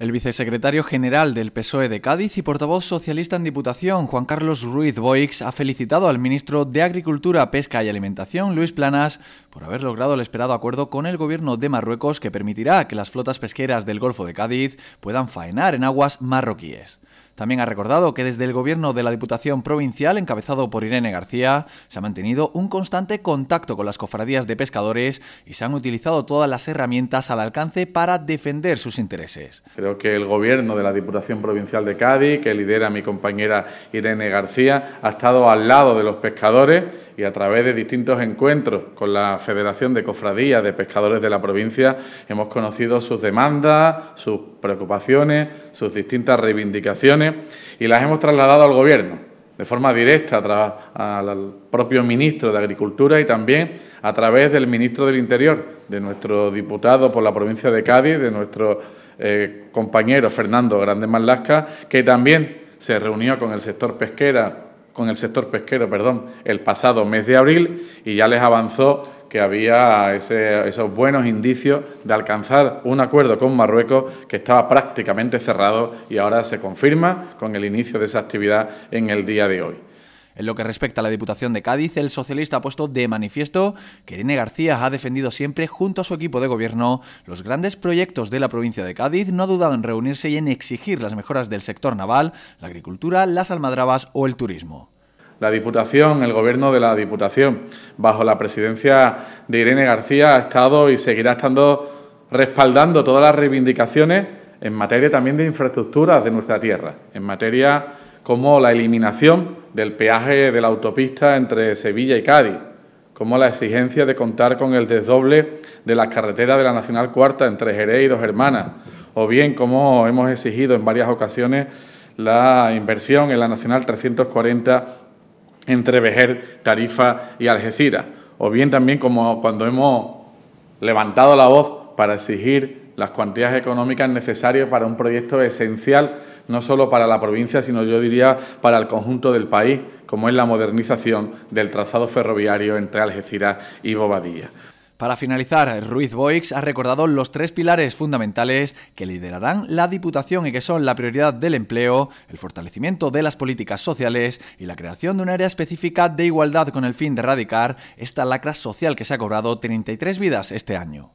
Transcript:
El vicesecretario general del PSOE de Cádiz y portavoz socialista en Diputación, Juan Carlos Ruiz Boix, ha felicitado al ministro de Agricultura, Pesca y Alimentación, Luis Planas, por haber logrado el esperado acuerdo con el gobierno de Marruecos que permitirá que las flotas pesqueras del Golfo de Cádiz puedan faenar en aguas marroquíes. También ha recordado que desde el gobierno de la Diputación Provincial, encabezado por Irene García, se ha mantenido un constante contacto con las cofradías de pescadores y se han utilizado todas las herramientas al alcance para defender sus intereses. Creo que el gobierno de la Diputación Provincial de Cádiz, que lidera mi compañera Irene García, ha estado al lado de los pescadores y a través de distintos encuentros con la Federación de Cofradías de Pescadores de la provincia hemos conocido sus demandas, sus preocupaciones, sus distintas reivindicaciones y las hemos trasladado al Gobierno de forma directa al propio ministro de Agricultura y también a través del ministro del Interior, de nuestro diputado por la provincia de Cádiz, de nuestro eh, compañero Fernando Grande Malasca, que también se reunió con el sector pesquera con el sector pesquero, perdón, el pasado mes de abril y ya les avanzó que había esos buenos indicios de alcanzar un acuerdo con Marruecos que estaba prácticamente cerrado y ahora se confirma con el inicio de esa actividad en el día de hoy. En lo que respecta a la Diputación de Cádiz, el socialista ha puesto de manifiesto que Irene García ha defendido siempre, junto a su equipo de gobierno, los grandes proyectos de la provincia de Cádiz, no ha dudado en reunirse y en exigir las mejoras del sector naval, la agricultura, las almadrabas o el turismo la Diputación, el Gobierno de la Diputación, bajo la presidencia de Irene García, ha estado y seguirá estando respaldando todas las reivindicaciones en materia también de infraestructuras de nuestra tierra, en materia como la eliminación del peaje de la autopista entre Sevilla y Cádiz, como la exigencia de contar con el desdoble de las carreteras de la Nacional Cuarta entre Jerez y Dos Hermanas, o bien como hemos exigido en varias ocasiones la inversión en la Nacional 340 entre Vejer, Tarifa y Algeciras, o bien también como cuando hemos levantado la voz para exigir las cuantías económicas necesarias para un proyecto esencial no solo para la provincia, sino yo diría para el conjunto del país, como es la modernización del trazado ferroviario entre Algeciras y Bobadilla. Para finalizar, Ruiz Boix ha recordado los tres pilares fundamentales que liderarán la Diputación y que son la prioridad del empleo, el fortalecimiento de las políticas sociales y la creación de un área específica de igualdad con el fin de erradicar esta lacra social que se ha cobrado 33 vidas este año.